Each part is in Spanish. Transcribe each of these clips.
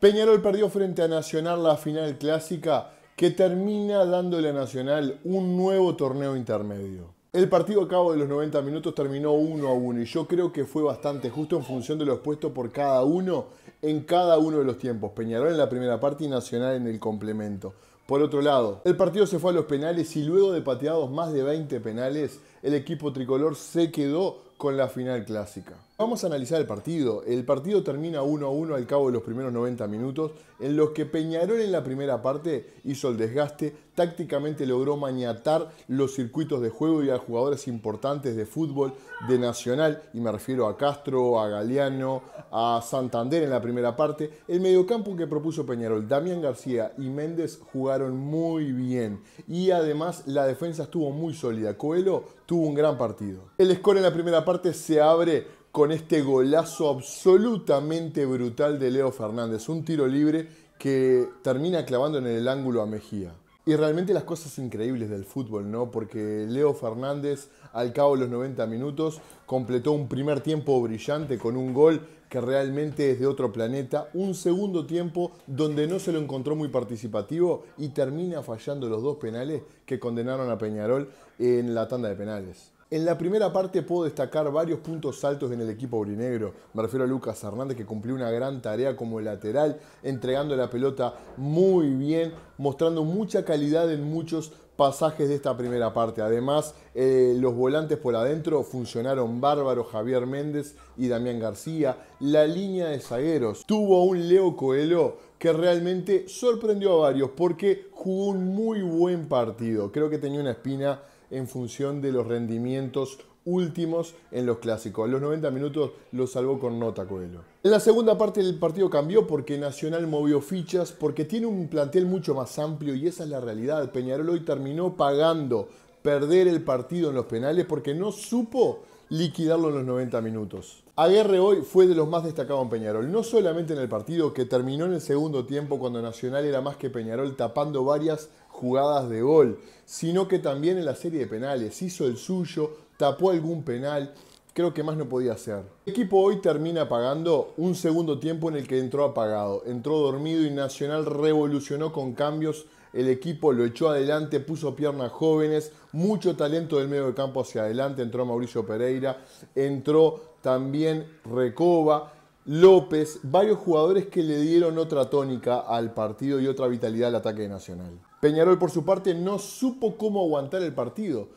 Peñarol perdió frente a Nacional la final clásica que termina dándole a Nacional un nuevo torneo intermedio. El partido a cabo de los 90 minutos terminó 1 a 1 y yo creo que fue bastante justo en función de los puestos por cada uno en cada uno de los tiempos. Peñarol en la primera parte y Nacional en el complemento. Por otro lado, el partido se fue a los penales y luego de pateados más de 20 penales, el equipo tricolor se quedó con la final clásica. Vamos a analizar el partido. El partido termina 1-1 al cabo de los primeros 90 minutos, en los que Peñarol en la primera parte hizo el desgaste, tácticamente logró maniatar los circuitos de juego y a jugadores importantes de fútbol de Nacional, y me refiero a Castro, a Galeano, a Santander en la primera parte. El mediocampo que propuso Peñarol, Damián García y Méndez jugaron muy bien, y además la defensa estuvo muy sólida. Coelho tuvo un gran partido. El score en la primera parte se abre con este golazo absolutamente brutal de Leo Fernández, un tiro libre que termina clavando en el ángulo a Mejía. Y realmente las cosas increíbles del fútbol, ¿no? Porque Leo Fernández, al cabo de los 90 minutos, completó un primer tiempo brillante con un gol que realmente es de otro planeta, un segundo tiempo donde no se lo encontró muy participativo y termina fallando los dos penales que condenaron a Peñarol en la tanda de penales. En la primera parte puedo destacar varios puntos altos en el equipo brinegro. Me refiero a Lucas Hernández que cumplió una gran tarea como lateral, entregando la pelota muy bien, mostrando mucha calidad en muchos pasajes de esta primera parte. Además, eh, los volantes por adentro funcionaron bárbaro Javier Méndez y Damián García. La línea de zagueros tuvo un Leo Coelho que realmente sorprendió a varios porque jugó un muy buen partido. Creo que tenía una espina en función de los rendimientos últimos en los clásicos. A Los 90 minutos lo salvó con nota Coelho. En la segunda parte del partido cambió porque Nacional movió fichas, porque tiene un plantel mucho más amplio y esa es la realidad. Peñarol hoy terminó pagando perder el partido en los penales porque no supo liquidarlo en los 90 minutos. Aguerre hoy fue de los más destacados en Peñarol, no solamente en el partido que terminó en el segundo tiempo cuando Nacional era más que Peñarol tapando varias jugadas de gol, sino que también en la serie de penales hizo el suyo, tapó algún penal, creo que más no podía hacer. El equipo hoy termina pagando un segundo tiempo en el que entró apagado, entró dormido y Nacional revolucionó con cambios. El equipo lo echó adelante, puso piernas jóvenes, mucho talento del medio de campo hacia adelante. Entró Mauricio Pereira, entró también Recoba, López, varios jugadores que le dieron otra tónica al partido y otra vitalidad al ataque de nacional. Peñarol por su parte no supo cómo aguantar el partido.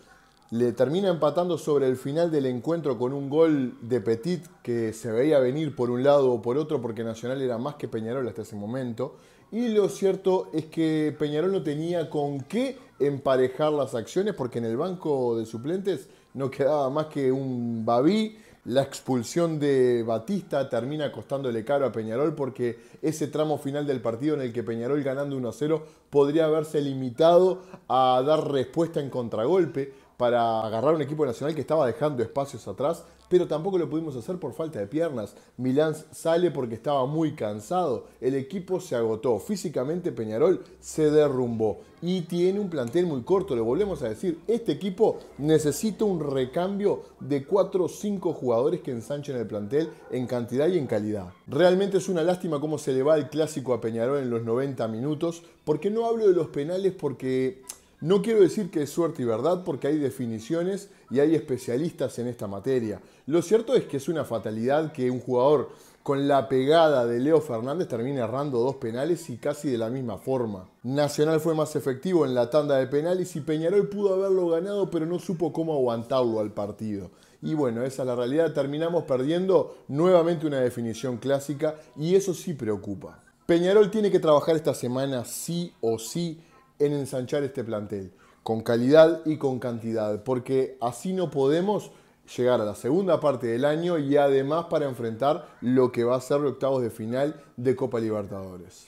Le termina empatando sobre el final del encuentro con un gol de Petit que se veía venir por un lado o por otro porque Nacional era más que Peñarol hasta ese momento. Y lo cierto es que Peñarol no tenía con qué emparejar las acciones porque en el banco de suplentes no quedaba más que un Babí, la expulsión de Batista termina costándole caro a Peñarol porque ese tramo final del partido en el que Peñarol ganando 1-0 podría haberse limitado a dar respuesta en contragolpe para agarrar un equipo nacional que estaba dejando espacios atrás, pero tampoco lo pudimos hacer por falta de piernas. Milán sale porque estaba muy cansado, el equipo se agotó, físicamente Peñarol se derrumbó y tiene un plantel muy corto, lo volvemos a decir, este equipo necesita un recambio de 4 o 5 jugadores que ensanchen el plantel en cantidad y en calidad. Realmente es una lástima cómo se le va el clásico a Peñarol en los 90 minutos, porque no hablo de los penales porque no quiero decir que es suerte y verdad porque hay definiciones y hay especialistas en esta materia. Lo cierto es que es una fatalidad que un jugador con la pegada de Leo Fernández termine errando dos penales y casi de la misma forma. Nacional fue más efectivo en la tanda de penales y Peñarol pudo haberlo ganado pero no supo cómo aguantarlo al partido. Y bueno, esa es la realidad, terminamos perdiendo nuevamente una definición clásica y eso sí preocupa. Peñarol tiene que trabajar esta semana sí o sí en ensanchar este plantel, con calidad y con cantidad, porque así no podemos llegar a la segunda parte del año y además para enfrentar lo que va a ser los octavos de final de Copa Libertadores.